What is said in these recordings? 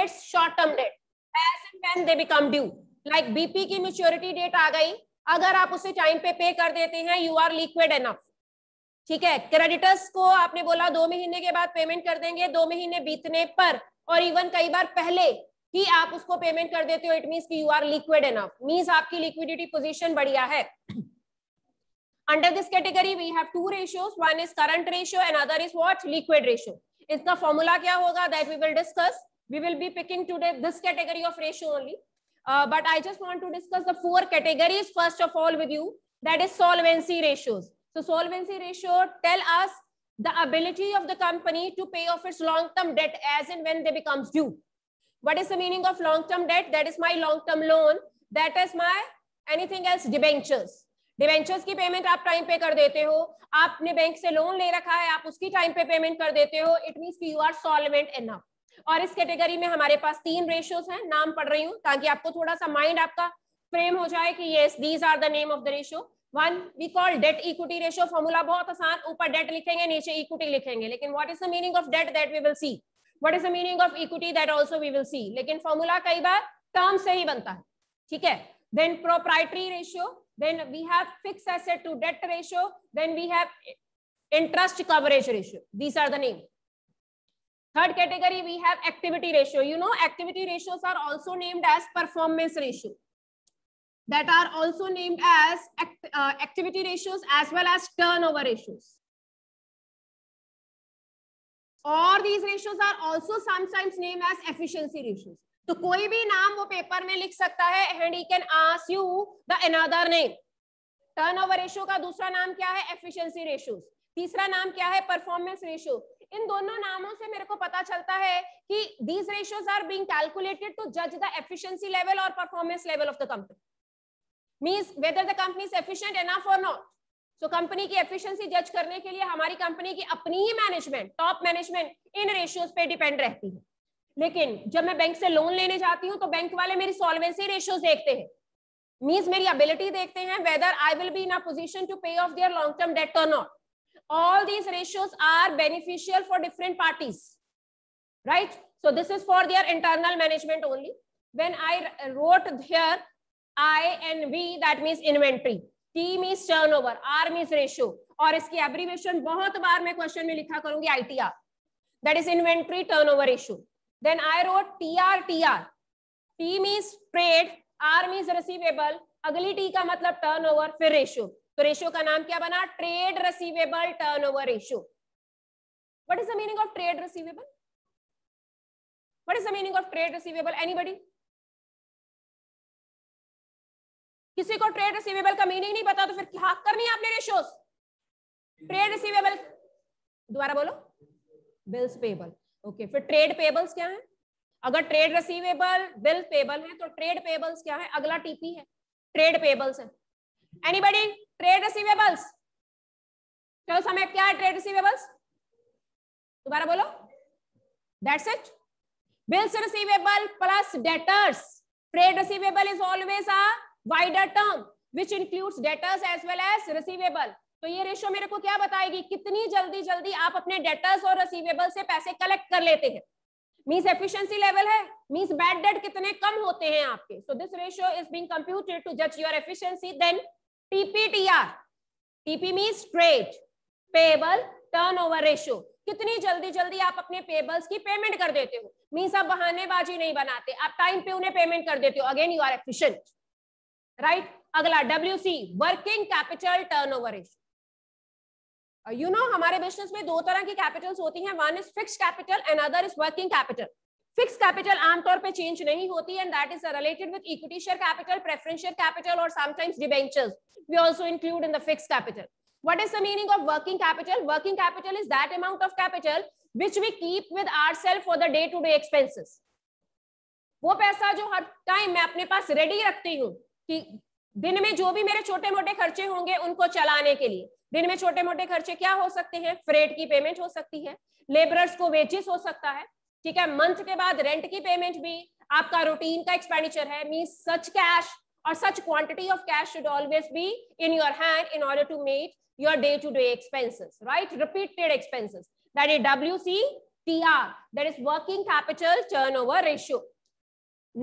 Dates short term debt as and when they become due like BP की maturity date आ गई अगर आप उसे टाइम पे पे कर देते हैं यू आर लिक्विड एनफ ठीक है क्रेडिटर्स को आपने बोला दो महीने के बाद पेमेंट कर देंगे दो महीने बीतने पर और इवन कई बार पहले ही आप उसको पेमेंट कर देते हो it mean you are liquid enough mean आपकी लिक्विडिटी पोजिशन बढ़िया है under this category we have two two one is current ratio and other is what liquid ratio इसका फॉर्मूला क्या होगा that we will discuss We will be picking today this category of ratio only. Uh, but I just want to discuss the four categories first of all with you. That is solvency ratios. So solvency ratio tell us the ability of the company to pay off its long-term debt as and when they becomes due. What is the meaning of long-term debt? That is my long-term loan. That is my anything else debentures. Debentures की payment आप time पे कर देते हो आपने bank से loan ले रखा है आप उसकी टाइम पे पेमेंट कर देते हो it mean you are solvent enough और इस कैटेगरी में हमारे पास तीन रेशियोज हैं नाम पढ़ रही हूँ ताकि आपको थोड़ा सा माइंड आपका फ्रेम हो जाए कि ये these are the name of the ratio one we call debt equity ratio formula बहुत आसान ऊपर डेट लिखेंगे नीचे इक्विटी लिखेंगे लेकिन what is the meaning of debt that we will see what is the meaning of equity that also we will see लेकिन formula कई बार term से ही बनता है ठीक है then proprietary ratio then we have fixed asset to debt ratio then we have interest coverage ratio these are the names third category we have activity ratio you know activity ratios are also named as performance ratio that are also named as act, uh, activity ratios as well as turnover ratios और these ratios are also sometimes named as efficiency ratios तो कोई भी नाम वो paper में लिख सकता है and he can ask you the another name turnover ratio का दूसरा नाम क्या है एफिशिएंसी रेशियोस तीसरा नाम क्या है परफॉर्मेंस रेशियो इन दोनों नामों से मेरे को पता चलता है कि these ratios are being calculated to जज द एफिशिएंसी लेवल और performance level of the company means whether the company is efficient enough और नॉट सो कंपनी की एफिशिएंसी जज करने के लिए हमारी कंपनी की अपनी ही मैनेजमेंट टॉप मैनेजमेंट इन रेशियोज पे डिपेंड रहती है लेकिन जब मैं बैंक से लोन लेने जाती हूँ तो बैंक वाले मेरी सॉल्वेंसी रेशियोज देखते हैं मीन्स मेरी एबिलिटी देखते हैं whether I will be in a position to pay off their long term debt और not all these ratios are beneficial for different parties, right? So this is for their internal management only. When I wrote here, I and V, that means inventory. T means turnover, R means ratio. और its abbreviation बहुत बार question में लिखा ITR. That is inventory turnover ratio. Then I wrote TR, TR. T means trade, R means receivable. अगली T ka matlab turnover, Fir ratio. तो ratio का नाम क्या बना trade receivable turnover ratio what is the meaning of trade receivable what is the meaning of trade receivable anybody किसी को trade receivable का meaning नहीं पता तो फिर क्या करनी है आपने रेशियोस ट्रेड रिसीवेबल दोबारा बोलो बिल्स पेबल ओके फिर ट्रेड पेबल्स क्या है अगर ट्रेड रिसीवेबल बिल पेबल है तो ट्रेड पेबल्स क्या है अगला टीपी है ट्रेड पेबल्स है एनीबडी ट्रेड रिसीवेबल्स चलो समय क्या है ट्रेड रिसीवेबल्स दोबारा बोलो that's it bills receivable plus debtors trade receivable is always a wider term which includes debtors as well as receivable तो ये रेशो मेरे को क्या बताएगी कितनी जल्दी जल्दी आप अपने डेटर्स और रिसीवेबल से पैसे कलेक्ट कर लेते हैं मीन्स एफिशिएंसी लेवल है मीन्स बैड डेट कितने कम होते हैं आपके so this ratio is being computed to जज your efficiency then TPTR TP means trade payable turnover ratio कितनी जल्दी जल्दी आप अपने पेबल्स की पेमेंट कर देते हो मीन्स आप बहानेबाजी नहीं बनाते आप टाइम पे उन्हें पेमेंट कर देते हो again you are efficient right अगला W C working capital turn over ratio you know हमारे बिजनेस में दो तरह की कैपिटल्स होती हैं one is fix capital and other is working capital fix capital आमतौर पे चेंज नहीं होती and that is related with equity share capital preference share capital और sometimes debentures we also include in the fix capital what is the meaning of working capital working capital is that amount of capital which we keep with ourselves for the day to day expenses वो पैसा जो हर time मैं अपने पास ready रखती हूं कि दिन में जो भी मेरे छोटे मोटे खर्चे होंगे उनको चलाने के लिए दिन में छोटे मोटे खर्चे क्या हो सकते हैं फ्रेट की पेमेंट हो सकती है लेबरर्स को वेजेस हो सकता है ठीक है मंथ के बाद रेंट की पेमेंट भी आपका रूटीन का एक्सपेंडिचर है मीन सच कैश और such quantity of cash should always be in your hand in order to meet your expenses right repeated expenses that is W C T R that is working capital turn over रेशियो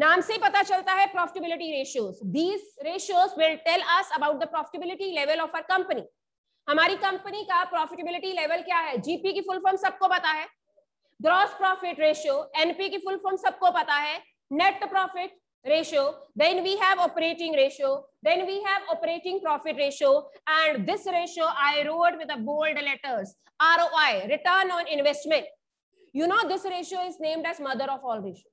नाम से पता चलता है profitability ratios these ratios will tell us about the profitability level of our company हमारी company का profitability level क्या है जीपी की फुल फॉर्म सबको पता है ग्रॉस प्रॉफिट रेशियो एनपी की फुल फॉर्म सबको पता है net profit ratio then we have operating ratio then we have operating profit ratio and this ratio I wrote with bold letters R return on investment you know this ratio is named as mother of all ratio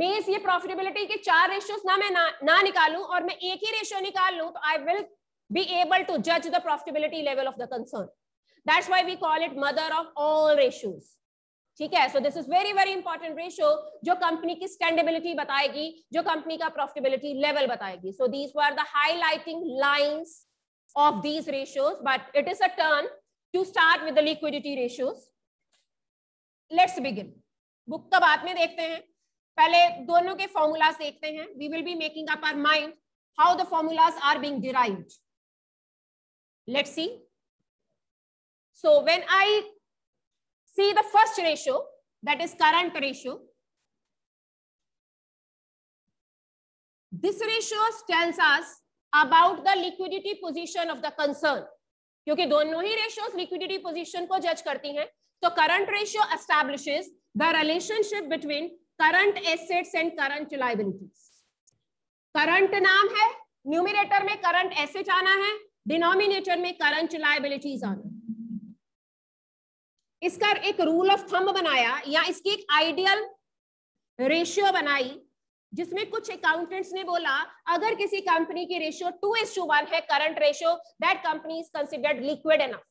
means ये profitability के चार ratio ना मैं ना, ना निकालू और मैं एक ही रेशियो निकाल लू तो I will be able to जज the profitability level of the concern That's why we call it mother of all ratios. ठीक है so this is very very important ratio जो कंपनी की स्टैंडेबिलिटी बताएगी जो कंपनी का प्रॉफिटेबिलिटी लेवल बताएगी so these were the highlighting lines of these ratios but it is a turn to start with the liquidity ratios let's begin book का बाद में देखते हैं पहले दोनों के फॉर्मूलाज देखते हैं we will be making up our mind how the formulas are being derive let's see So when I see the first ratio, that is current ratio, this ratio tells us about the liquidity position of the concern. क्योंकि दोनों ही ratios liquidity position को जज करती हैं तो current ratio establishes the relationship between current assets and current liabilities current नाम है numerator में करंट एसेट आना है डिनोमिनेटर में करंट लाइबिलिटीज आना इसका एक रूल ऑफ थंब बनाया या इसकी एक आइडियल रेशियो बनाई जिसमें कुछ अकाउंटेंट्स ने बोला अगर किसी कंपनी की ratio two is to one है current ratio that company is considered liquid enough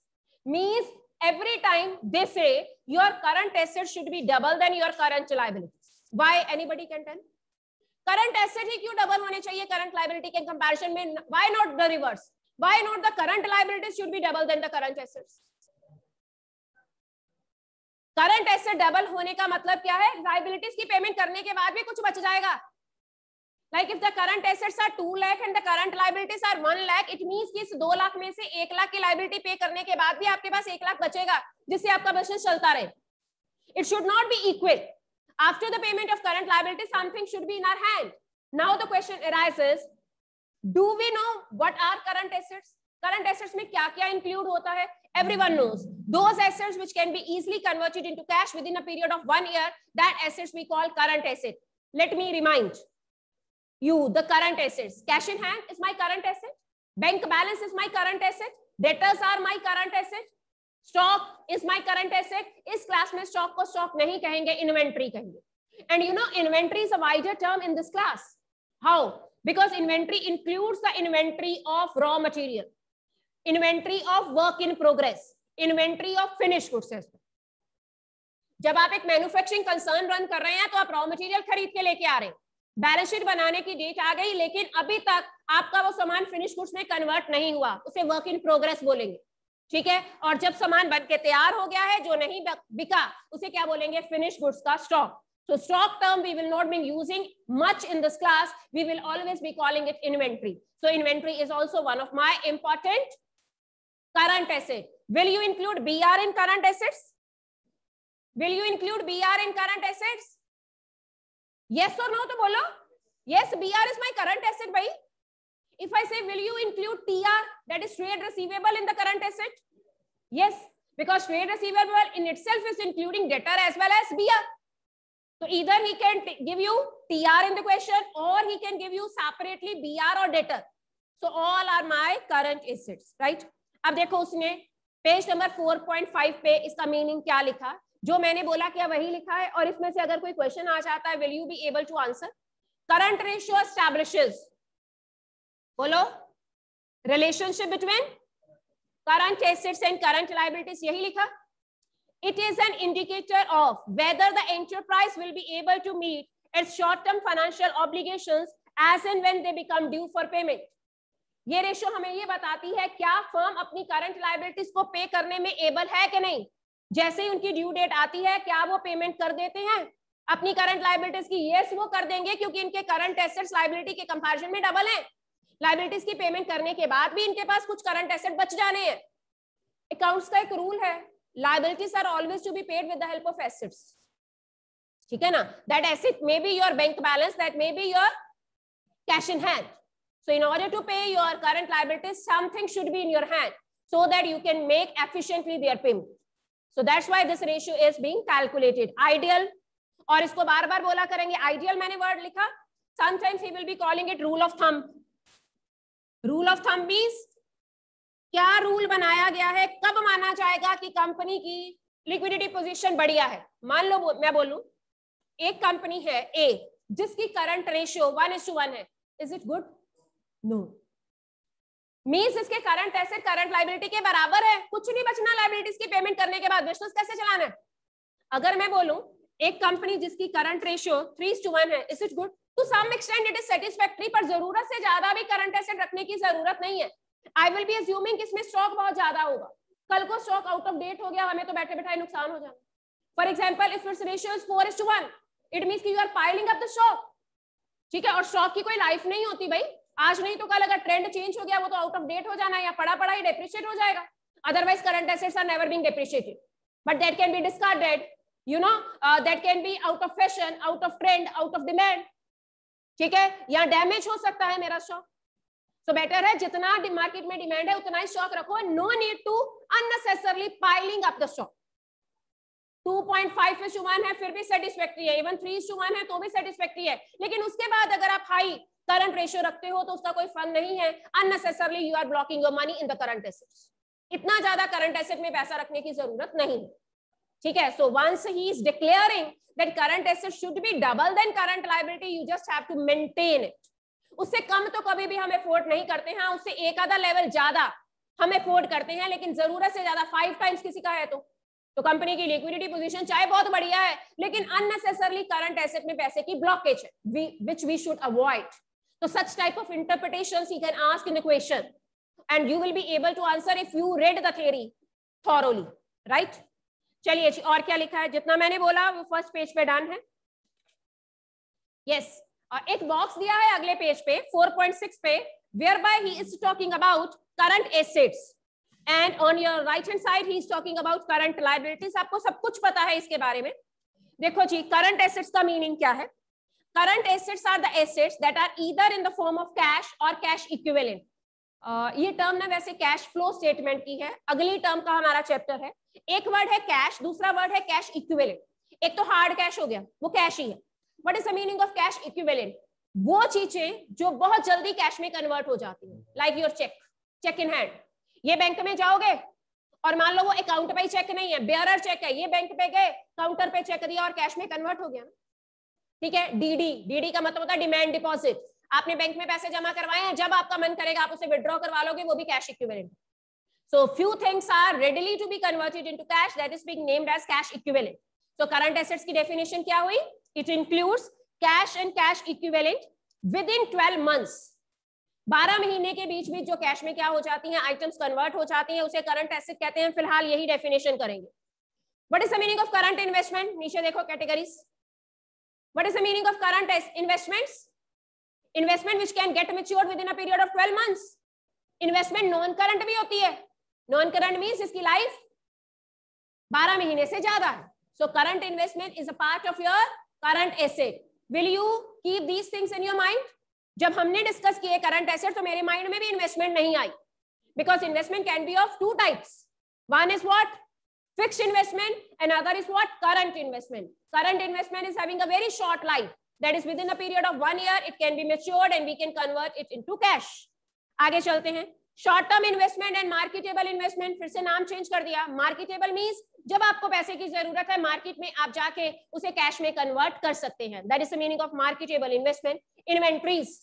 means every time they say your current asset should be double then your current liability why anybody can tell current asset ही क्यों डबल होने चाहिए current liability के comparison में why not the reverse why not the current liability should be double then the current assets current asset double होने का मतलब क्या है लाइबिलिटीज की पेमेंट करने के बाद भी कुछ बच जाएगा like if the current assets are two lakh and the current liabilities are one lakh it mean की दो लाख में से एक लाख की लाइबिलिटी पे करने के बाद भी आपके पास एक लाख बचेगा जिससे आपका बिजनेस चलता रहे it should not be equal after the payment of current liability something should be in our hand now the question do we know what are current assets current assets में क्या क्या इंक्लूड होता है everyone knows. Those assets which can be easily converted into cash within a period of one year, that assets we call current asset. Let me remind you the current assets. Cash in hand is my current asset. Bank balance is my current asset. Debtors are my current asset. Stock is my current asset. is class में stock को stock nahi कहेंगे inventory कहेंगे. And you know inventory is a wider term in this class. How? Because inventory includes the inventory of raw material. Inventory of work in progress inventory of finish goods जब आप एक manufacturing concern run कर रहे हैं तो आप raw material खरीद के लेके आ रहे हैं बैलेंस शीट बनाने की डेट आ गई लेकिन अभी तक आपका वो सामान फिनिश गुड्स में कन्वर्ट नहीं हुआ उसे वर्क इन प्रोग्रेस बोलेंगे ठीक है और जब सामान बन के तैयार हो गया है जो नहीं बिका उसे क्या बोलेंगे फिनिश गुड्स का स्टॉक तो stock term we will not be using much in this class we will always be calling it inventory so inventory is also one of my important current asset. Will you include BR in current assets? Will you include BR in current assets? Yes or no to bolo? Yes, BR is my current asset, bhai. If I say, will you include TR, that is trade receivable in the current asset? Yes, because trade receivable in itself is including debtor as well as BR. So either he can give you TR in the question or he can give you separately BR or debtor. So all are my current assets, right? अब देखो उसमें page number four point five पे इसका meaning क्या लिखा जो मैंने बोला क्या वही लिखा है और इसमें से अगर कोई क्वेश्चन आ जाता है will you be able to answer current ratio establishes बोलो relationship between current assets and current liabilities यही लिखा it is an indicator of whether the enterprise will be able to meet its short term financial obligation as and when they become due for payment ये ratio हमें ये बताती है क्या firm अपनी current liabilities को पे करने में एबल है कि नहीं जैसे ही उनकी ड्यू डेट आती है क्या वो पेमेंट कर देते हैं अपनी करंट लाइबिलिटीज की यस वो कर देंगे क्योंकि इनके करंट एसेट्स लाइबिलिटी के कंपेरिजन में डबल है लाइबिलिटीज की पेमेंट करने के बाद भी इनके पास कुछ करंट एसेट बच जाने हैं अकाउंट्स का एक रूल है liabilities are always to be paid with the help of assets ठीक है ना that asset may be your bank balance that may be your cash in hand So in order to pay your current liabilities, something should be in your hand so that you can make efficiently their payment. So that's why this ratio is being calculated. Ideal aur isko bar bar bola karenge ideal maine word likha sometimes he will be calling it rule of thumb rule of thumb means क्या rule बनाया गया है कब माना जाएगा कि company की liquidity position बढ़िया है मान लो मैं बोलूं एक कंपनी है ए जिसकी current ratio one is to one है is it good no means इसके करंट ऐसे करंट लाइबिलिटी के बराबर है कुछ नहीं बचना लाइबिलिटीज की पेमेंट करने के बाद बिजनेस कैसे चलाना है अगर मैं बोलू एक कंपनी जिसकी current ratio three to one है is good to some it is satisfactory पर जरूरत से ज्यादा भी करंट एसेट रखने की जरूरत नहीं है आई विल बी एज्यूमिंग इसमें स्टॉक बहुत ज्यादा होगा कल को स्टॉक आउट ऑफ डेट हो गया हमें तो बैठे बैठाए नुकसान हो जाना for example if its ratio is four is to one it mean you are piling up the stock ठीक है और स्टॉक की कोई लाइफ नहीं होती भाई आज नहीं तो कल अगर ट्रेंड चेंज हो गया वो तो आउट ऑफ डेट हो जाना या पड़ा पड़ा ही डेप्रिशिएट हो जाएगा otherwise current assets are never being depreciated but that can be discarded you know that can be out of fashion out of trend out of demand ठीक है या डैमेज हो सकता है मेरा स्टॉक सो बेटर है जितना मार्केट में डिमांड है उतना ही स्टॉक रखो no need to unnecessarily piling up the stock 2.5 is to है फिर भी सेटिस्फैक्ट्री है इवन 3 है तो भी सेटिस्फैक्ट्री है लेकिन उसके बाद अगर आप हाई करंट रेशियो रखते हो तो उसका कोई फन नहीं है unnecessarily you are blocking your money in the current asset इतना ज्यादा करंट एसेट में पैसा रखने की जरूरत नहीं है ठीक है so once he is declaring that current asset should be double than current liability you just have to maintain it उससे कम तो कभी भी हम अफोर्ड नहीं करते हैं हाँ, उससे एक आधा लेवल ज्यादा हम अफोर्ड करते हैं लेकिन जरूरत से ज्यादा फाइव टाइम्स किसी का है तो तो कंपनी की लिक्विडिटी पोजीशन चाहे बहुत बढ़िया है लेकिन अननेसेसरली करंट एसेट में पैसे की ब्लॉकेज है which we should avoid So such type of interpretations he can ask in the question. And you will be able to answer if you read the theory thoroughly, right? चलिए जी और क्या लिखा है जितना मैंने बोला वो फर्स्ट पेज पे डन है यस yes. एक बॉक्स दिया है अगले पेज पे 4.6 पे whereby he is talking about current assets and on your right hand side he is talking about current liabilities आपको सब कुछ पता है इसके बारे में देखो जी करंट एसेट्स का मीनिंग क्या है current assets are the assets that are either in the form of cash और कैश इक्विवेलेंट ये टर्म ना वैसे कैश फ्लो स्टेटमेंट की है अगली टर्म का हमारा चैप्टर है एक वर्ड है कैश दूसरा वर्ड है कैश इक्विवेलेंट एक तो हार्ड कैश हो गया वो कैश ही है what is the meaning of cash equivalent वो चीजें जो बहुत जल्दी कैश में कन्वर्ट हो जाती है like your cheque cheque in hand ये बैंक में जाओगे और मान लो वो अकाउंट पे ही चेक नहीं है बेयरर चेक है ये बैंक पे गए काउंटर पे चेक दिया और कैश में कन्वर्ट हो गया ना ठीक है डीडी डीडी का मतलब होता है डिमांड डिपॉजिट आपने बैंक में पैसे जमा करवाए हैं जब आपका मन करेगा आप उसे विद्रॉ करवा लोगे वो भी cash equivalent so few things are readily to be converted into cash that is being named as cash equivalent so current assets की डेफिनेशन क्या हुई it includes cash and cash equivalent within 12 months 12 महीने के बीच बीच जो cash में क्या हो जाती हैं आइटम्स कन्वर्ट हो जाती हैं उसे करंट एसेट कहते हैं फिलहाल यही डेफिनेशन करेंगे what is the meaning of current investment नीचे देखो categories What is the meaning of current as investments? Investment which can get matured within a period of 12 months. Investment non-current भी होती है. Non-current means इसकी life 12 महीने से ज्यादा है. So current investment is a part of your current asset. Will you keep these things in your mind? जब हमने discuss किए current asset तो मेरे mind में भी investment नहीं आई because investment can be of two types one is what fixed investment another is what current investment current investment is having a very short life that is within a period of one year it can be matured and we can convert it into cash आगे चलते हैं short term investment and marketable investment फिर से नाम change कर दिया marketable means जब आपको पैसे की जरूरत है मार्केट में आप जाके उसे कैश में कन्वर्ट कर सकते हैं that is the meaning of marketable investment inventories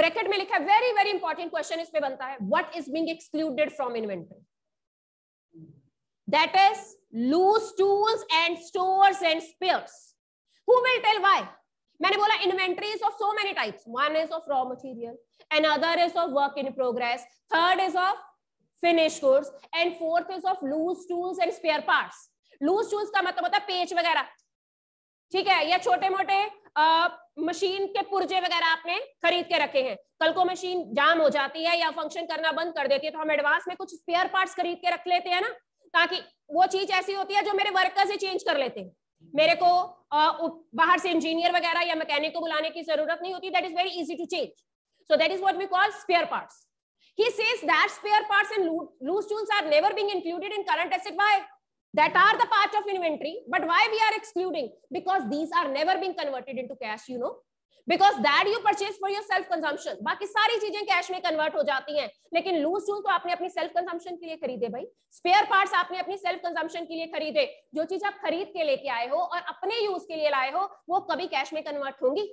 bracket में लिखा है वेरी वेरी इंपॉर्टेंट क्वेश्चन इस पे बनता है what is being excluded from inventory that is loose tools and stores and spares. Who will tell why? maine bola inventory is of so many types one is of raw material another is of work in progress third is of finished goods and fourth is of loose tools and spare parts loose tools का मतलब होता है पेच theek hai ya chote mote मोटे machine के पुर्जे वगैरह आपने खरीद के रखे हैं कल को मशीन जाम हो जाती है या फंक्शन करना बंद कर देती है तो हम एडवांस में कुछ स्पेयर पार्ट्स खरीद के रख लेते हैं ना ताकि वो चीज ऐसी होती है जो मेरे वर्कर से चेंज कर लेते हैं मेरे को बाहर से इंजीनियर वगैरह या मैकेनिक को बुलाने की जरूरत नहीं होती that is very easy to change so that is what we call spare part part of inventory but why we are excluding because these are never being converted in cash you know because that you purchase for your self consumption बाकी सारी चीजें cash में convert हो जाती हैं लेकिन loose tool तो आपने अपनी सेल्फ कंजम्पन के लिए खरीदे भाई स्पेयर पार्ट्स आपने अपनी सेल्फ कंजम्पन के लिए खरीदे जो चीज आप खरीद के लेके आए हो और अपने यूज के लिए लाए हो वो कभी कैश में कन्वर्ट होंगी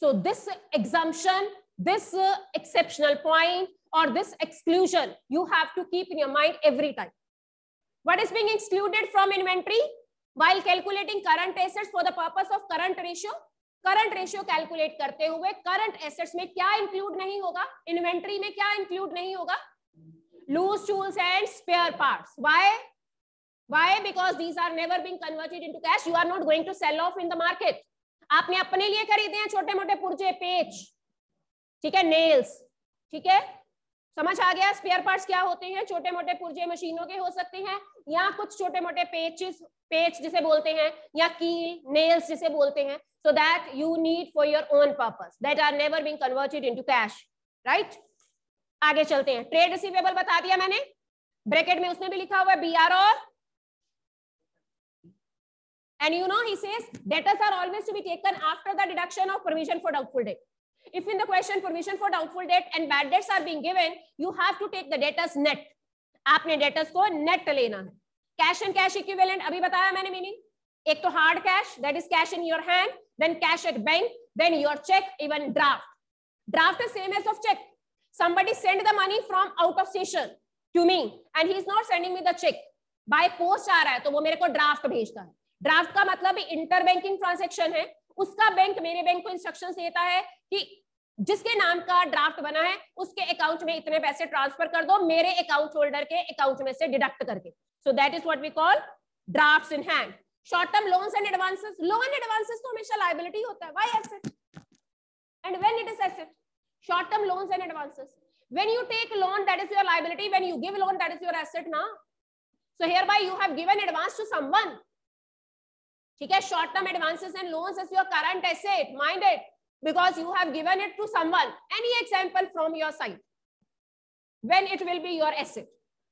so this example this exceptional point और this exclusion you have to keep in your mind every time what is being excluded from inventory while calculating current assets for the purpose of current ratio current ratio calculate करते हुए current assets में क्या include नहीं होगा inventory में क्या include नहीं होगा loose tools and spare parts why why because these are never being converted into cash you are not going to sell off in the market आपने अपने लिए खरीदे हैं छोटे मोटे पुर्जे पेज ठीक है नेल्स ठीक है समझ आ गया स्पेयर पार्ट क्या होते हैं छोटे मोटे पुर्जे मशीनों के हो सकते हैं या कुछ छोटे मोटे पेचिस पेच जिसे बोलते हैं या कील नेल्स जिसे बोलते हैं so that you need for your own purpose that are never been converted into cash right आगे चलते हैं ट्रेड रिसीवेबल बता दिया मैंने ब्रैकेट में उसने भी लिखा हुआ है बी आर और and you know he says debtors are always to be taken after the deduction of provision for doubtful debt If in the question permission for doubtful debt and bad debts are being given, you have to take the debtors net. aapne debtors ko net lena है. Cash and cash equivalent abhi bataya maine meaning. ek to hard cash that is cash in your hand, then cash at bank, then your check, even draft. Draft is same as of check. Somebody send the money from out of station to me and he is not sending me the check. By post aa raha hai to wo mere ko draft भेजता है. Draft का मतलब inter banking transaction है उसका bank मेरे bank को instruction देता है कि जिसके नाम का ड्राफ्ट बना है उसके अकाउंट में इतने पैसे ट्रांसफर कर दो मेरे अकाउंट होल्डर के अकाउंट में से डिडक्ट करके so that is what we call draft in hand short term loans and advances loan advances तो हमेशा लाइबिलिटी होता है why asset and when it is asset short term loans and advances when you take loan that is your liability when you give loan that is your asset ना so hereby you have given advance to someone ठीक है short term advances and loans is your current asset mind it because you have given it to someone any example from your side when it will be your asset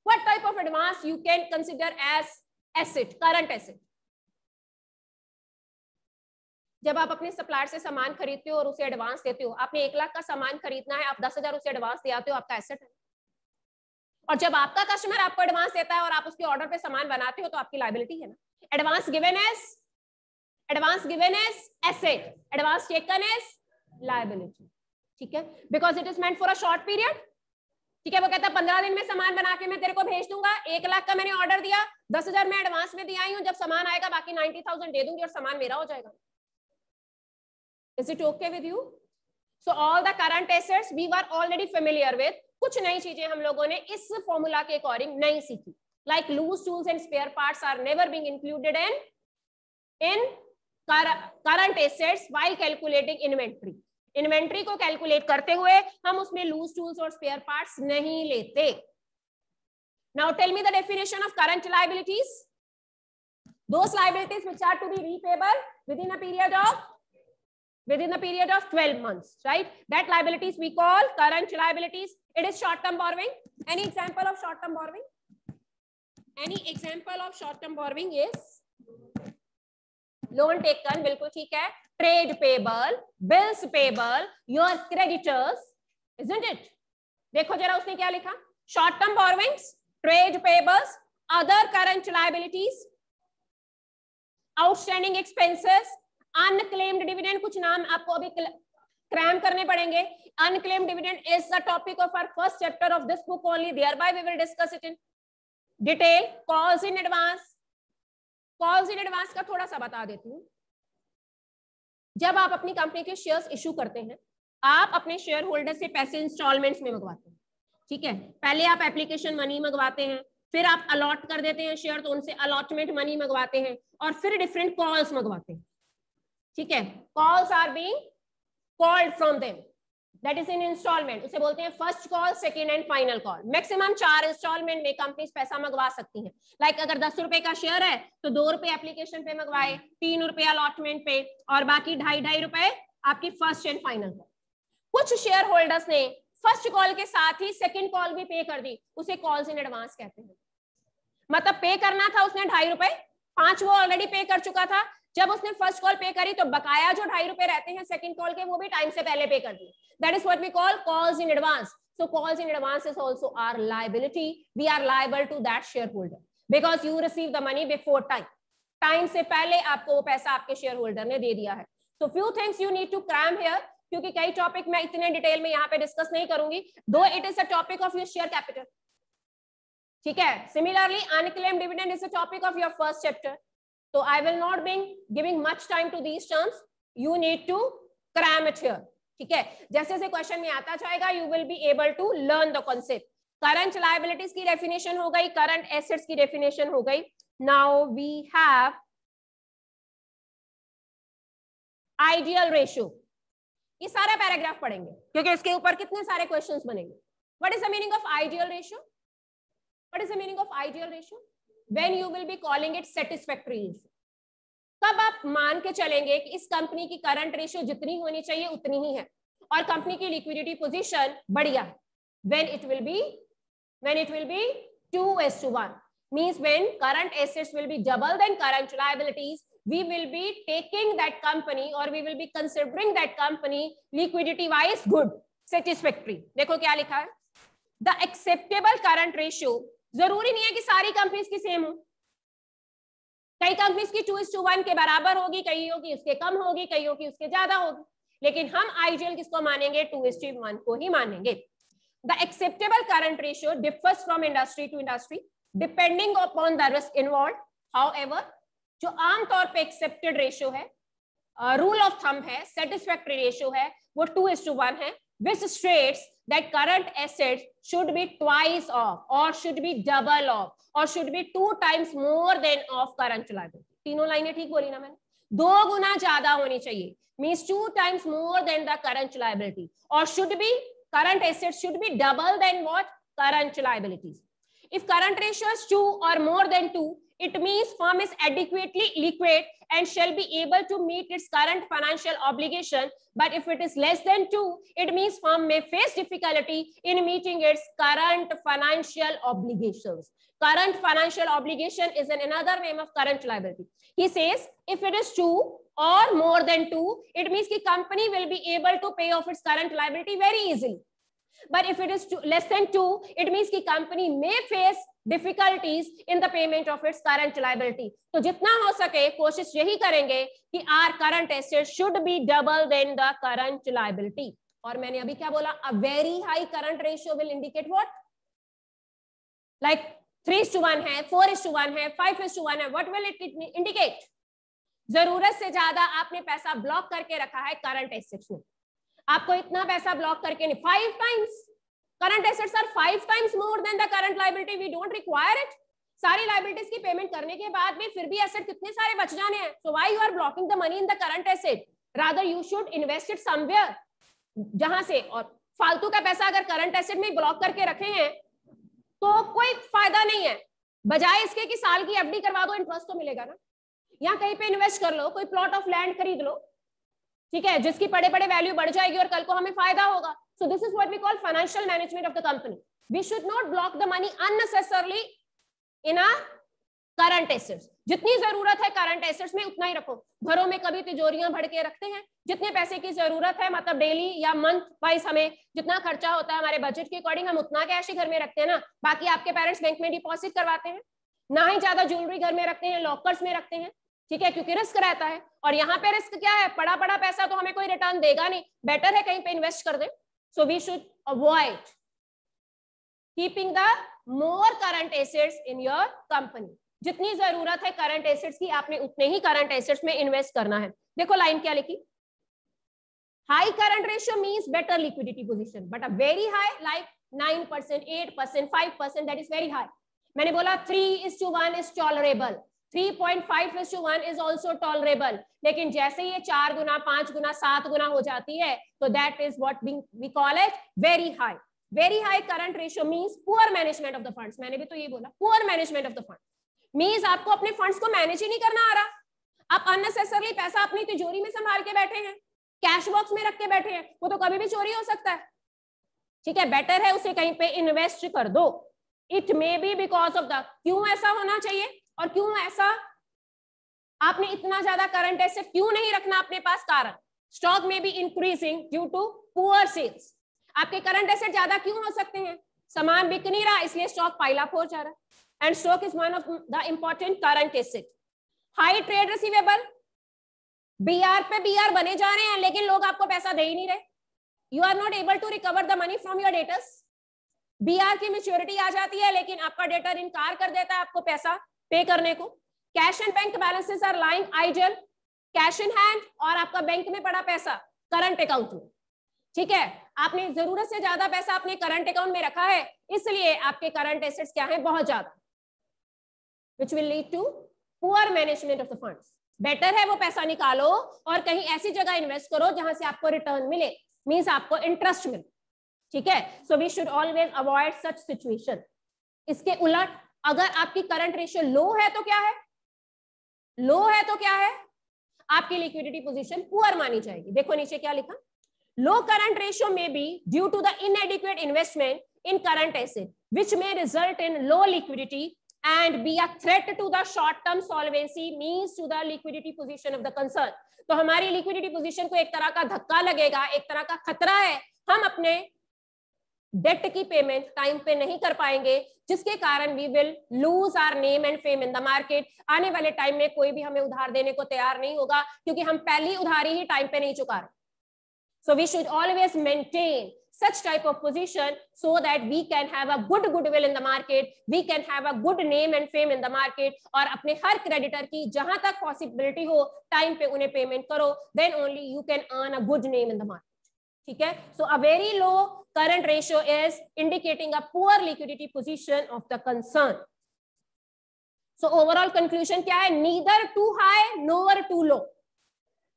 what type of advance you can consider as asset current asset जब आप अपने supplier से सामान खरीदते हो और उसे advance देते हो आपने एक लाख का सामान खरीदना है आप दस हजार उसे एडवांस दे आते हो आपका एसेट है और जब आपका कस्टमर आपको एडवांस देता है और आप उसके ऑर्डर पे सामान बनाते हो तो आपकी लाइबिलिटी है ना advance given as advance given as asset advance taken as liability ठीक है because it is meant for a short period ठीक है वो कहता है पंद्रह दिन में सामान बना के मैं तेरे को भेज दूंगा एक लाख का मैंने ऑर्डर दिया दस हजार मैं एडवांस में दिया हूं जब सामान आएगा बाकी नाइनटी थाउजेंड दे दूंगी और सामान मेरा हो जाएगा is it okay with you so all the current assets we are already familiar with कुछ नई चीजें हम लोगों ने इस फॉर्मूला के अकॉर्डिंग नहीं सीखी like loose tools and spare part are never being included an in current assets while calculating inventory inventory को कैलकुलेट करते हुए हम उसमें लूज टूल्स और स्पेयर पार्ट्स नहीं लेते now tell me the definition of current liabilities those liabilities which are to be repayable within a period of within a period of 12 months right that liabilities we call current liabilities it is short term borrowing any example of short term borrowing any example of short term borrowing is loan taken बिल्कुल ठीक है trade payable bills payable your creditors is it देखो जरा उसने क्या लिखा short term borrowings trade payables other current liabilities outstanding expenses unclaimed dividend कुछ नाम आपको अभी क्रैम करने पड़ेंगे unclaimed dividend is the topic of our first chapter of this book only thereby we will discuss it in detail calls in advance calls in advance का थोड़ा सा बता देती हूँ जब आप अपनी कंपनी के शेयर्स इशू करते हैं आप अपने शेयर होल्डर से पैसे इंस्टॉलमेंट्स में मंगवाते हैं ठीक है पहले आप एप्लीकेशन मनी मंगवाते हैं फिर आप अलॉट कर देते हैं शेयर तो उनसे अलॉटमेंट मनी मंगवाते हैं और फिर डिफरेंट कॉल्स मंगवाते हैं ठीक है calls are being called from them that is in instalment उसे बोलते हैं first call second and final call maximum चार इंस्टॉलमेंट में कंपनी पैसा मंगवा सकती है लाइक like अगर दस रुपए का शेयर है तो दो रुपए एप्लीकेशन पे मंगवाए तीन रुपए अलॉटमेंट पे और बाकी ढाई ढाई रुपए आपकी फर्स्ट एंड फाइनल कॉल कुछ शेयर होल्डर्स ने फर्स्ट कॉल के साथ ही सेकेंड कॉल भी पे कर दी उसे कॉल्स इन एडवांस कहते हैं मतलब पे करना था उसने ढाई रुपए पांच वो ऑलरेडी पे कर चुका था जब उसने फर्स्ट कॉल पे करी तो बकाया जो ढाई रुपए रहते हैं सेकंड कॉल के वो भी टाइम से पहले पे कर दिए that is what we call calls in advance so calls in advance is also our liability we are liable to that share holder because you receive the money before time time से पहले आपको वो पैसा आपके share holder ने दे दिया है so few things you need to cram here क्योंकि कई टॉपिक मैं इतने डिटेल में यहाँ पे डिस्कस नहीं करूंगी though it is a topic of your share capital ठीक है similarly unclaim dividend is a topic of your first chapter So I will not be giving much time to these terms. You need to cram it here. ठीक है जैसे जैसे question में आता जाएगा you will be able to learn the concept current liabilities की definition हो गई करंट एसेट्स की डेफिनेशन हो गई now we have ideal ratio ये सारा पैराग्राफ पढ़ेंगे क्योंकि इसके ऊपर कितने सारे क्वेश्चंस बनेंगे what is the meaning of ideal ratio what is the meaning of ideal ratio when you will be calling it satisfactory कब आप मान के चलेंगे कि इस कंपनी की करंट रेशियो जितनी होनी चाहिए उतनी ही है और कंपनी की लिक्विडिटी पोजीशन बढ़िया when it will be when it will be two is to one means when current assets will be double than current liabilities we will be taking that company और we will be considering that company liquidity wise good satisfactory देखो क्या लिखा है the acceptable current ratio जरूरी नहीं है कि सारी कंपनीज की सेम हो कई कंपनीज की टू इज टू वन के बराबर होगी कईयों की उसके कम होगी कईयों की उसके ज्यादा होगी लेकिन हम आइडियल किसको मानेंगे टू इज टू वन को ही मानेंगे the acceptable current ratio differs from industry to industry depending upon the risk involve how जो आमतौर पर एक्सेप्टेड रेशियो है रूल ऑफ थम है सेटिस्फैक्ट्री रेशियो है वो टू इज टू वन है which states that current assets should be twice of or should be double of or should be two times more than of current liability तीनों लाइनें ठीक बोली ना मैंने दो गुना ज्यादा होनी चाहिए means two times more than the current liability or should be current assets should be double than what current liabilities if current ratio is two or more than two It means firm is adequately liquid and shall be able to meet its current financial obligation. But if it is less than two, it means firm may face difficulty in meeting its current financial obligations. Current financial obligation is another name of current liability. He says if it is two or more than two, it means the company will be able to pay off its current liability very easily. But if it is two, less than two, it means the company may face difficulties in the payment of its current liability तो जितना हो सके कोशिश यही करेंगे कि our current asset should be double then the current liability और मैंने अभी क्या बोला a very high current ratio will indicate what like three is to one है फोर इज टू वन है फाइव इज टू वन है what will it indicate जरूरत से ज्यादा आपने पैसा ब्लॉक करके रखा है करंट एसेट्स में आपको इतना पैसा ब्लॉक करके नहीं five times current assets are five times more than the current liability we don't require it सारी लाइबिलिटीज की पेमेंट करने के बाद भी फिर भी एसेट कितने सारे बच जाने हैं so why you are blocking the money in the current asset rather you should invest it somewhere जहां से और फालतू का पैसा अगर करंट एसेट में ब्लॉक करके रखे हैं तो कोई फायदा नहीं है बजाय इसके कि साल की एफडी करवा दो इंटरेस्ट तो मिलेगा ना या कहीं पे इन्वेस्ट कर लो कोई प्लॉट ऑफ लैंड खरीद लो ठीक है जिसकी पड़े पड़े वैल्यू बढ़ जाएगी और कल को हमें फायदा होगा so this is what we call financial management of the company we should not block the money unnecessarily in a current assets जितनी जरूरत है करंट एसेट्स में उतना ही रखो घरों में कभी तिजोरियां भर के रखते हैं जितने पैसे की जरूरत है मतलब डेली या मंथ वाइज हमें जितना खर्चा होता है हमारे बजट के अकॉर्डिंग हम उतना कैश ही घर में रखते हैं ना बाकी आपके पेरेंट्स बैंक में डिपॉजिट करवाते हैं ना ही ज्यादा ज्वेलरी घर में रखते हैं लॉकर्स में रखते हैं ठीक है क्योंकि रिस्क रहता है और यहाँ पे रिस्क क्या है पड़ा पड़ा पैसा तो हमें कोई रिटर्न देगा नहीं बेटर है कहीं पे इन्वेस्ट कर दे so we should avoid keeping the more current assets in your company जितनी जरूरत है करंट एसेट्स की आपने उतने ही करंट एसेट्स में इन्वेस्ट करना है देखो लाइन क्या लिखी high current ratio means better liquidity position but a very high like nine percent eight percent five percent that is very high मैंने बोला three is to one is tolerable 3.5 is to 1 is also tolerable लेकिन जैसे ये चार गुना पांच गुना सात गुना हो जाती है तो that is what we call it very high very high current ratio means poor management of the funds मैंने भी तो ये बोला poor management of the fund means आपको अपने फंड को मैनेज ही नहीं करना आ रहा आप अननेसेसरली पैसा अपनी तिजोरी में संभाल के बैठे हैं कैश बॉक्स में रख के बैठे हैं वो तो कभी भी चोरी हो सकता है ठीक है बेटर है उसे कहीं पे इन्वेस्ट कर दो it may be because of the क्यों ऐसा होना चाहिए और क्यों ऐसा आपने इतना ज्यादा करंट एसेट क्यों नहीं रखना अपने पास कारण स्टॉक में भी increasing due to poor sales आपके करंट एसेट ज्यादा क्यों हो सकते हैं सामान बिक नहीं रहा इसलिए स्टॉक पाइलअप हो जा रहा है and stock is one of the important current asset high trade receivable B R पे बी आर बने जा रहे हैं लेकिन लोग आपको पैसा दे ही नहीं रहे you are not able to recover the money from your debtors B R की मेच्योरिटी आ जाती है लेकिन आपका डेटर इनकार कर देता है आपको पैसा पे करने को cash and bank balances are lying ideal cash in hand और आपका बैंक में पड़ा पैसा करंट अकाउंट में ठीक है आपने जरूरत से ज्यादा पैसा अपने करंट अकाउंट में रखा है इसलिए आपके करंट एसेट्स क्या है बहुत ज्यादा which will lead to poor management of the funds better है वो पैसा निकालो और कहीं ऐसी जगह इन्वेस्ट करो जहां से आपको रिटर्न मिले मीन्स आपको इंटरेस्ट मिले ठीक है so we should always avoid such situation इसके उलट अगर आपकी करंट रेशियो लो है तो क्या है लो है तो क्या है आपकी लिक्विडिटी पोजीशन पुअर मानी जाएगी देखो नीचे क्या लिखा low current ratio may be due to the inadequate investment in current asset which may result in low liquidity and be a threat to the short term solvency means to the liquidity position of the concern तो हमारी liquidity position को एक तरह का धक्का लगेगा एक तरह का खतरा है हम अपने डेट की पेमेंट टाइम पे नहीं कर पाएंगे जिसके कारण we will lose our name and fame in the market आने वाले टाइम में कोई भी हमें उधार देने को तैयार नहीं होगा क्योंकि हम पहली उधारी ही टाइम पे नहीं चुका रहे so we should always maintain such type of position so that we can have a good goodwill in the market we can have a good name and fame in the market aur apne har creditor ki jahan tak possibility ho time pe unhe payment karo then only you can earn a good name in the market ठीक है so a very low current ratio is indicating a poor liquidity position of the concern so overall conclusion क्या है neither too high nor too low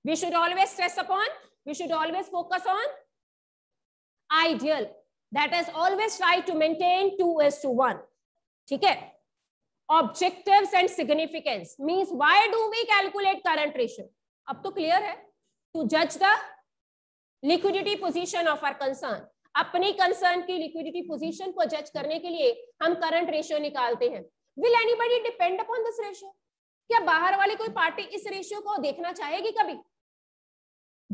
we should always stress upon we should always focus on ideal that is always try to maintain two is to one ठीक है objectives and significance means why do we calculate current ratio अब तो clear है to जज the liquidity position of our concern अपनी concern की liquidity position को जज करने के लिए हम करंट रेशियो निकालते हैं will anybody depend upon this ratio क्या बाहर वाली कोई पार्टी इस रेशियो को देखना चाहेगी कभी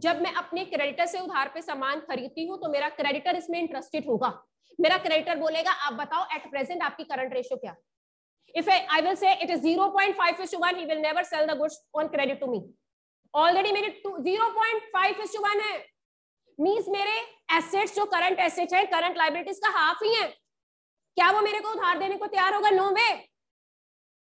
जब मैं अपने क्रेडिटर से उधार पे सामान खरीदती हूँ तो मेरा क्रेडिटर इसमें इंटरेस्टेड होगा मेरा क्रेडिटर बोलेगा आप बताओ एट प्रेजेंट आपकी करंट रेशियो क्या if I, I will say it is 0.5 is to 1, he will never sell the goods on credit to me. Already मेरे 0.5 is to 1 है मीन्स मेरे एसेट्स जो करंट एसेट है करंट लाइबिलिटीज का half ही है क्या वो मेरे को उधार देने को तैयार होगा no way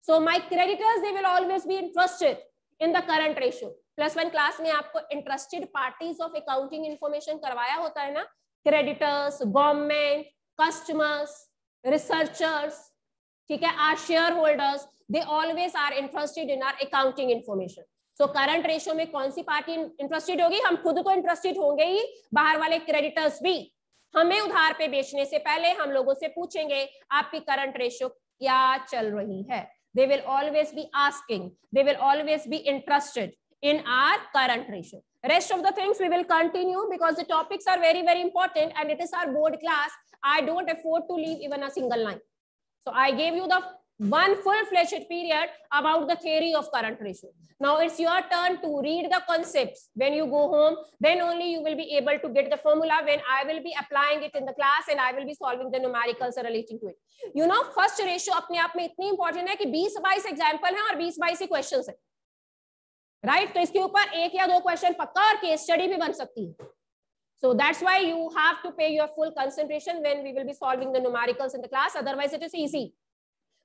so my creditors they will always be interested in the current ratio plus one class में आपको interested parties of accounting information करवाया होता है ना क्रेडिटर्स गवर्नमेंट कस्टमर्स रिसर्चर्स ठीक है our shareholders they always are interested in our accounting information so current ratio में कौन सी पार्टी इंटरेस्टेड होगी हम खुद तो इंटरेस्टेड होंगे ही बाहर वाले क्रेडिटर्स भी हमें उधार पे बेचने से पहले हम लोगों से पूछेंगे आपकी करंट रेशो क्या चल रही है they will always be asking they will always be interested in our current ratio rest of the things we will continue because the topics are very very important and it is our board class i don't afford to leave even a single line so i gave you the one full-fledged period about the theory of current ratio. Now it's your turn to read the concepts when you go home, then only you will be able to get the formula when I will be applying it in the class and I will be solving the numericals relating to it. You know, first ratio अपने आप में इतनी important है कि 20-22 example हैं और 20-22 questions हैं. Right? तो इसके ऊपर एक या दो question पक्का और case study भी बन सकती है. So that's why you have to pay your full concentration when we will be solving the numericals in the class. Otherwise, it is easy.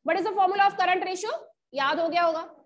What is the formula of current ratio याद हो गया होगा